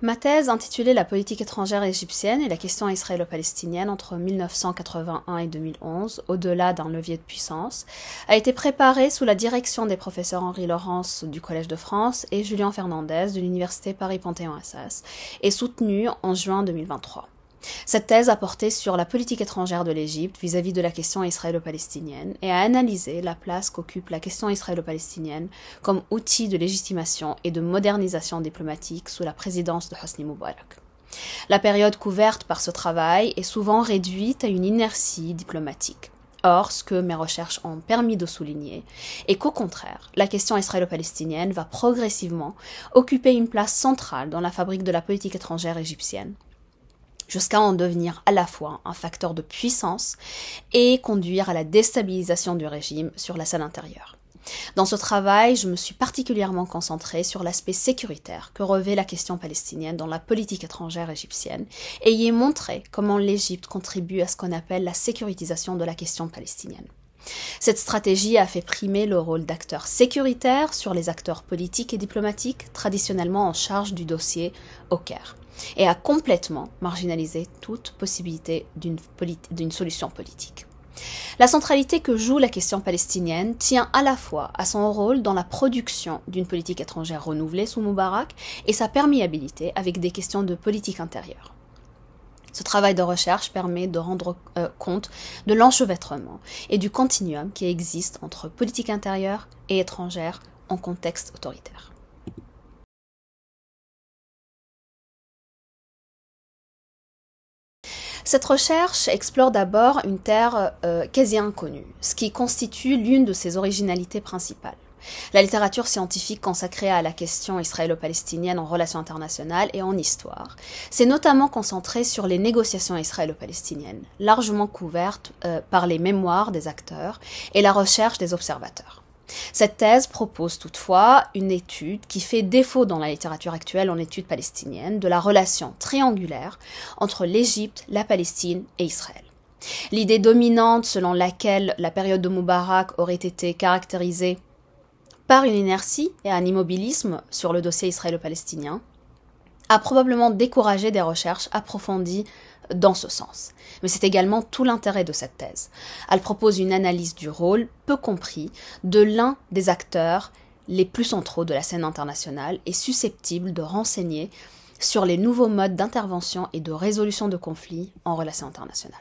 Ma thèse, intitulée La politique étrangère égyptienne et la question israélo-palestinienne entre 1981 et 2011, au-delà d'un levier de puissance, a été préparée sous la direction des professeurs Henri Laurence du Collège de France et Julien Fernandez de l'Université Paris-Panthéon-Assas, et soutenue en juin 2023. Cette thèse a porté sur la politique étrangère de l'Égypte vis-à-vis de la question israélo-palestinienne et a analysé la place qu'occupe la question israélo-palestinienne comme outil de légitimation et de modernisation diplomatique sous la présidence de Hosni Moubarak. La période couverte par ce travail est souvent réduite à une inertie diplomatique. Or, ce que mes recherches ont permis de souligner est qu'au contraire, la question israélo-palestinienne va progressivement occuper une place centrale dans la fabrique de la politique étrangère égyptienne, jusqu'à en devenir à la fois un facteur de puissance et conduire à la déstabilisation du régime sur la scène intérieure. Dans ce travail, je me suis particulièrement concentrée sur l'aspect sécuritaire que revêt la question palestinienne dans la politique étrangère égyptienne et y ai montré comment l'Égypte contribue à ce qu'on appelle la sécurisation de la question palestinienne. Cette stratégie a fait primer le rôle d'acteur sécuritaire sur les acteurs politiques et diplomatiques traditionnellement en charge du dossier au Caire et a complètement marginalisé toute possibilité d'une solution politique. La centralité que joue la question palestinienne tient à la fois à son rôle dans la production d'une politique étrangère renouvelée sous Moubarak et sa perméabilité avec des questions de politique intérieure. Ce travail de recherche permet de rendre euh, compte de l'enchevêtrement et du continuum qui existe entre politique intérieure et étrangère en contexte autoritaire. Cette recherche explore d'abord une terre euh, quasi inconnue, ce qui constitue l'une de ses originalités principales. La littérature scientifique consacrée à la question israélo-palestinienne en relations internationales et en histoire s'est notamment concentrée sur les négociations israélo-palestiniennes, largement couvertes euh, par les mémoires des acteurs et la recherche des observateurs. Cette thèse propose toutefois une étude qui fait défaut dans la littérature actuelle en études palestiniennes de la relation triangulaire entre l'Égypte, la Palestine et Israël. L'idée dominante selon laquelle la période de Moubarak aurait été caractérisée par une inertie et un immobilisme sur le dossier israélo-palestinien, a probablement découragé des recherches approfondies dans ce sens. Mais c'est également tout l'intérêt de cette thèse. Elle propose une analyse du rôle, peu compris, de l'un des acteurs les plus centraux de la scène internationale et susceptible de renseigner sur les nouveaux modes d'intervention et de résolution de conflits en relation internationale.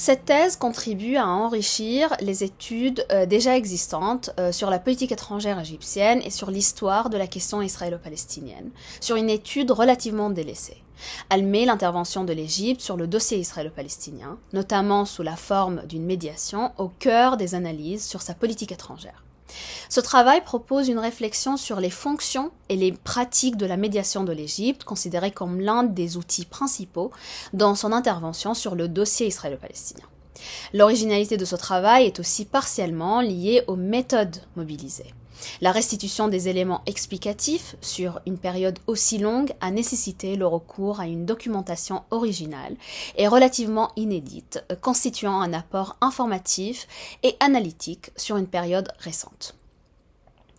Cette thèse contribue à enrichir les études euh, déjà existantes euh, sur la politique étrangère égyptienne et sur l'histoire de la question israélo-palestinienne, sur une étude relativement délaissée. Elle met l'intervention de l'Égypte sur le dossier israélo-palestinien, notamment sous la forme d'une médiation, au cœur des analyses sur sa politique étrangère. Ce travail propose une réflexion sur les fonctions et les pratiques de la médiation de l'Égypte, considérée comme l'un des outils principaux dans son intervention sur le dossier israélo-palestinien. L'originalité de ce travail est aussi partiellement liée aux méthodes mobilisées. La restitution des éléments explicatifs sur une période aussi longue a nécessité le recours à une documentation originale et relativement inédite, constituant un apport informatif et analytique sur une période récente.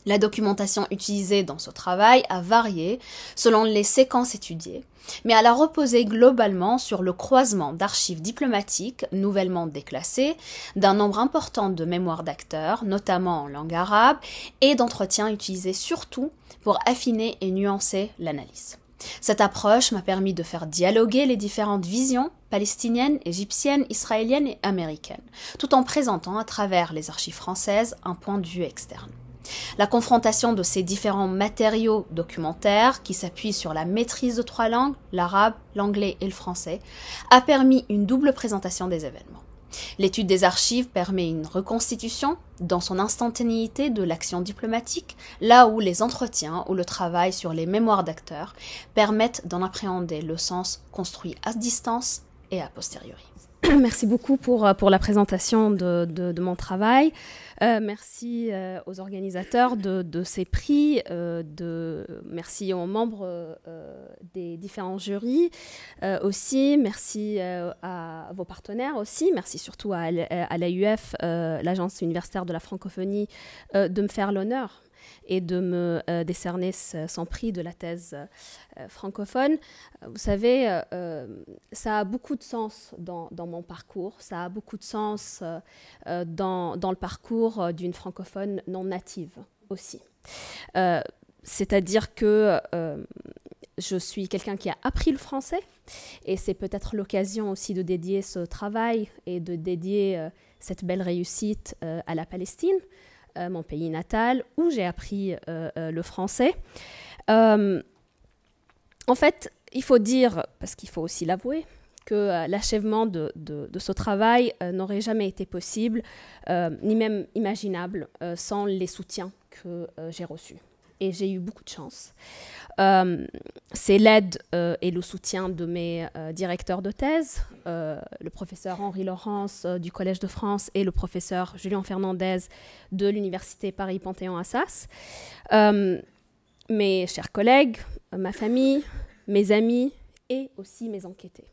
La documentation utilisée dans ce travail a varié selon les séquences étudiées, mais elle a reposé globalement sur le croisement d'archives diplomatiques nouvellement déclassées, d'un nombre important de mémoires d'acteurs, notamment en langue arabe, et d'entretiens utilisés surtout pour affiner et nuancer l'analyse. Cette approche m'a permis de faire dialoguer les différentes visions palestiniennes, égyptiennes, israéliennes et américaines, tout en présentant à travers les archives françaises un point de vue externe. La confrontation de ces différents matériaux documentaires, qui s'appuient sur la maîtrise de trois langues, l'arabe, l'anglais et le français, a permis une double présentation des événements. L'étude des archives permet une reconstitution, dans son instantanéité, de l'action diplomatique, là où les entretiens ou le travail sur les mémoires d'acteurs permettent d'en appréhender le sens construit à distance et a posteriori. Merci beaucoup pour, euh, pour la présentation de, mon travail. Euh, merci euh, aux organisateurs de, ces prix. de, merci aux membres des différents jurys aussi. Merci à vos partenaires aussi. Merci surtout à, à l'AUF, l'Agence universitaire de la francophonie, de me faire l'honneur et de me euh, décerner son prix de la thèse euh, francophone. Euh, vous savez, ça a beaucoup de sens dans, mon parcours, ça a beaucoup de sens dans, le parcours d'une francophone non native aussi. C'est-à-dire que je suis quelqu'un qui a appris le français et c'est peut-être l'occasion aussi de dédier ce travail et de dédier cette belle réussite à la Palestine euh, mon pays natal, où j'ai appris euh, euh, le français. en fait, il faut dire, parce qu'il faut aussi l'avouer, que l'achèvement de, ce travail n'aurait jamais été possible, ni même imaginable, sans les soutiens que j'ai reçus et j'ai eu beaucoup de chance. Euh, c'est l'aide euh, et le soutien de mes euh, directeurs de thèse, le professeur Henri Laurence du Collège de France et le professeur Julien Fernandez de l'Université Paris-Panthéon-Assas. mes chers collègues, ma famille, mes amis et aussi mes enquêtés.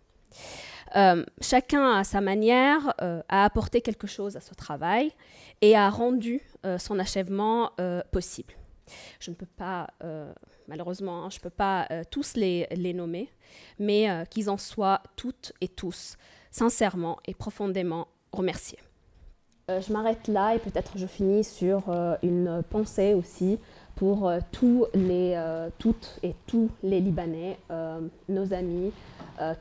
chacun à sa manière a apporté quelque chose à ce travail et a rendu son achèvement possible. Je ne peux pas, euh, malheureusement, hein, je ne peux pas euh, tous les, nommer, mais euh, qu'ils en soient toutes et tous sincèrement et profondément remerciés. je m'arrête là et peut-être je finis sur une pensée aussi pour tous les, toutes et tous les Libanais, nos amis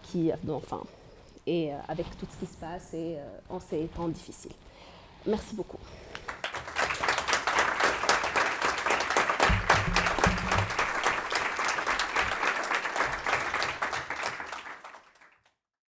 qui, enfin, et avec tout ce qui se passe et en ces temps difficiles. Merci beaucoup.